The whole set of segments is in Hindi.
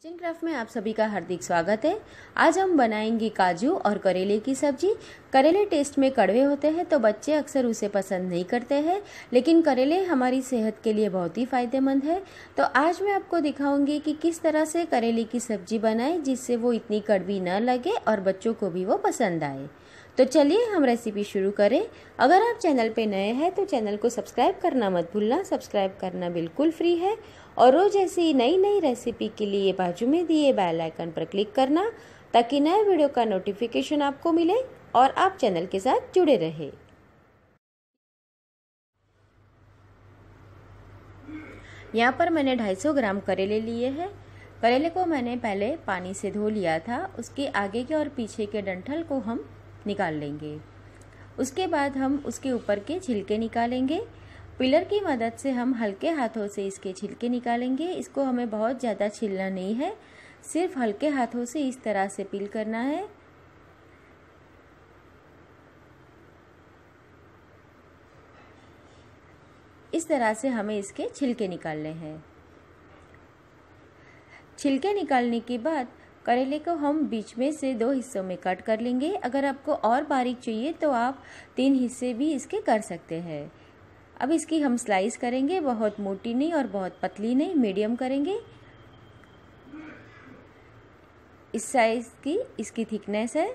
किचन क्राफ्ट में आप सभी का हार्दिक स्वागत है आज हम बनाएंगे काजू और करेले की सब्जी करेले टेस्ट में कड़वे होते हैं तो बच्चे अक्सर उसे पसंद नहीं करते हैं लेकिन करेले हमारी सेहत के लिए बहुत ही फ़ायदेमंद है तो आज मैं आपको दिखाऊंगी कि किस तरह से करेले की सब्जी बनाएं जिससे वो इतनी कड़वी न लगे और बच्चों को भी वो पसंद आए तो चलिए हम रेसिपी शुरू करें अगर आप चैनल पे नए हैं तो चैनल को सब्सक्राइब करना मत भूलना सब्सक्राइब करना बिल्कुल फ्री है और रोज़ ऐसी नई नई रेसिपी के लिए बाजू में दिए बेल आइकन पर क्लिक करना ताकि नए वीडियो का नोटिफिकेशन आपको मिले और आप चैनल के साथ जुड़े रहें यहाँ पर मैंने 250 ग्राम करेले लिए हैं करेले को मैंने पहले पानी से धो लिया था उसके आगे के और पीछे के डंठल को हम निकाल लेंगे उसके बाद हम उसके ऊपर के छिलके निकालेंगे पिलर की मदद से हम हल्के हाथों से इसके छिलके निकालेंगे इसको हमें बहुत ज़्यादा छिलना नहीं है सिर्फ हल्के हाथों से इस तरह से पिल करना है इस तरह से हमें इसके छिलके निकालने हैं छिलके निकालने के बाद करेले को हम बीच में से दो हिस्सों में कट कर लेंगे अगर आपको और बारीक चाहिए तो आप तीन हिस्से भी इसके कर सकते हैं अब इसकी हम स्लाइस करेंगे बहुत मोटी नहीं और बहुत पतली नहीं मीडियम करेंगे इस साइज़ की इसकी थिकनेस है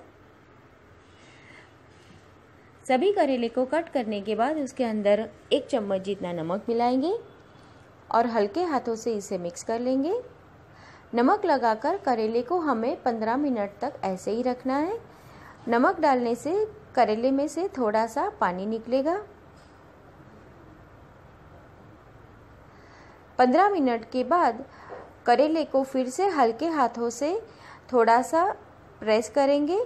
सभी करेले को कट करने के बाद उसके अंदर एक चम्मच जितना नमक मिलाएंगे और हल्के हाथों से इसे मिक्स कर लेंगे नमक लगाकर करेले को हमें 15 मिनट तक ऐसे ही रखना है नमक डालने से करेले में से थोड़ा सा पानी निकलेगा 15 मिनट के बाद करेले को फिर से हल्के हाथों से थोड़ा सा प्रेस करेंगे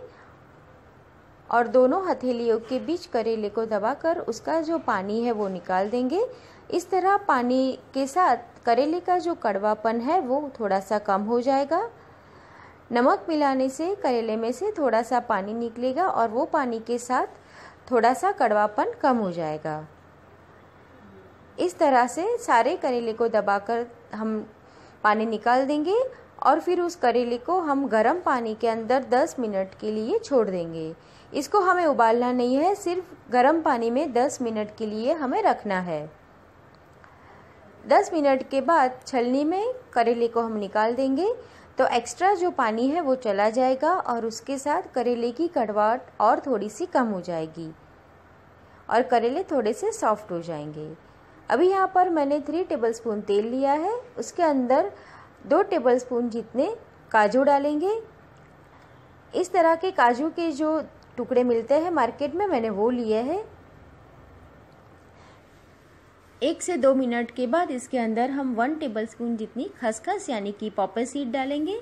और दोनों हथेलियों के बीच करेले को दबाकर उसका जो पानी है वो निकाल देंगे इस तरह पानी के साथ करेले का जो कड़वापन है वो थोड़ा सा कम हो जाएगा नमक मिलाने से करेले में से थोड़ा सा पानी निकलेगा और वो पानी के साथ थोड़ा सा कड़वापन कम हो जाएगा इस तरह से सारे करेले को दबाकर हम पानी निकाल देंगे और फिर उस करेले को हम गर्म पानी के अंदर 10 मिनट के लिए छोड़ देंगे इसको हमें उबालना नहीं है सिर्फ गर्म पानी में 10 मिनट के लिए हमें रखना है 10 मिनट के बाद छलनी में करेले को हम निकाल देंगे तो एक्स्ट्रा जो पानी है वो चला जाएगा और उसके साथ करेले की कड़वाहट और थोड़ी सी कम हो जाएगी और करेले थोड़े से सॉफ्ट हो जाएंगे अभी यहाँ पर मैंने थ्री टेबलस्पून तेल लिया है उसके अंदर दो टेबलस्पून जितने काजू डालेंगे इस तरह के काजू के जो टुकड़े मिलते हैं मार्केट में मैंने वो लिए हैं एक से दो मिनट के बाद इसके अंदर हम वन टेबल स्पून जितनी खसखस यानी कि पॉपर सीड डालेंगे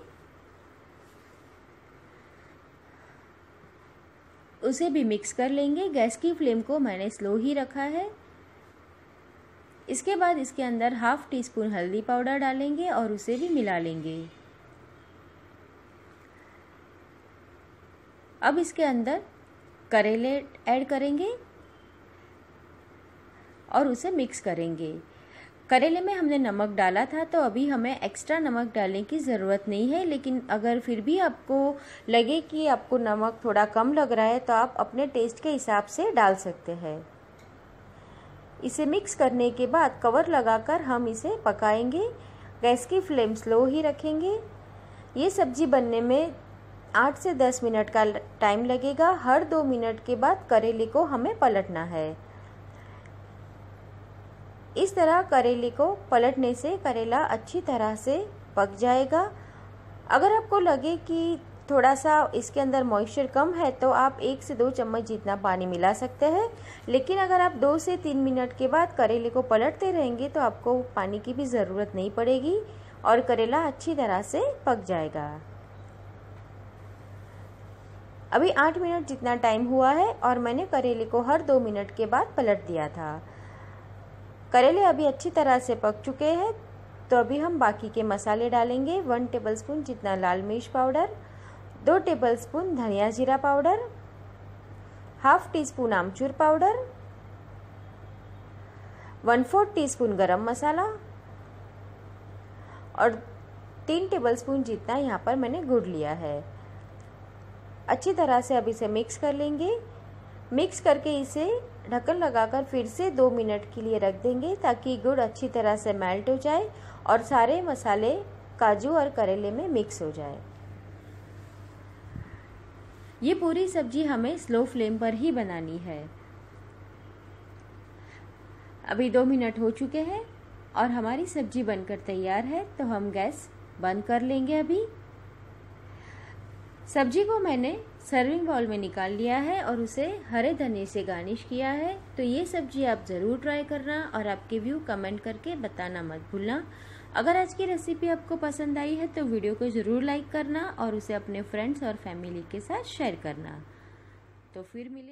उसे भी मिक्स कर लेंगे गैस की फ्लेम को मैंने स्लो ही रखा है इसके बाद इसके अंदर हाफ टी स्पून हल्दी पाउडर डालेंगे और उसे भी मिला लेंगे अब इसके अंदर करेले ऐड करेंगे और उसे मिक्स करेंगे करेले में हमने नमक डाला था तो अभी हमें एक्स्ट्रा नमक डालने की ज़रूरत नहीं है लेकिन अगर फिर भी आपको लगे कि आपको नमक थोड़ा कम लग रहा है तो आप अपने टेस्ट के हिसाब से डाल सकते हैं इसे मिक्स करने के बाद कवर लगाकर हम इसे पकाएंगे गैस की फ्लेम स्लो ही रखेंगे ये सब्ज़ी बनने में आठ से दस मिनट का टाइम लगेगा हर दो मिनट के बाद करेले को हमें पलटना है इस तरह करेले को पलटने से करेला अच्छी तरह से पक जाएगा अगर आपको लगे कि थोड़ा सा इसके अंदर मॉइस्चर कम है तो आप एक से दो चम्मच जितना पानी मिला सकते हैं लेकिन अगर आप दो से तीन मिनट के बाद करेले को पलटते रहेंगे तो आपको पानी की भी ज़रूरत नहीं पड़ेगी और करेला अच्छी तरह से पक जाएगा अभी आठ मिनट जितना टाइम हुआ है और मैंने करेले को हर दो मिनट के बाद पलट दिया था करेले अभी अच्छी तरह से पक चुके हैं तो अभी हम बाकी के मसाले डालेंगे वन टेबल स्पून जितना लाल मिर्च पाउडर दो टेबल स्पून धनिया जीरा पाउडर हाफ टी स्पून आमचूर powder one fourth teaspoon गर्म मसाला और तीन टेबल स्पून जितना यहाँ पर मैंने गुड़ लिया है अच्छी तरह से अब इसे मिक्स कर लेंगे मिक्स करके इसे ढक्कन लगाकर फिर से दो मिनट के लिए रख देंगे ताकि गुड़ अच्छी तरह से मेल्ट हो जाए और सारे मसाले काजू और करेले में मिक्स हो जाए ये पूरी सब्जी हमें स्लो फ्लेम पर ही बनानी है अभी दो मिनट हो चुके हैं और हमारी सब्जी बनकर तैयार है तो हम गैस बंद कर लेंगे अभी सब्जी को मैंने सर्विंग बाउल में निकाल लिया है और उसे हरे धने से गार्निश किया है तो ये सब्जी आप ज़रूर ट्राई करना और आपके व्यू कमेंट करके बताना मत भूलना अगर आज की रेसिपी आपको पसंद आई है तो वीडियो को ज़रूर लाइक करना और उसे अपने फ्रेंड्स और फैमिली के साथ शेयर करना तो फिर मिले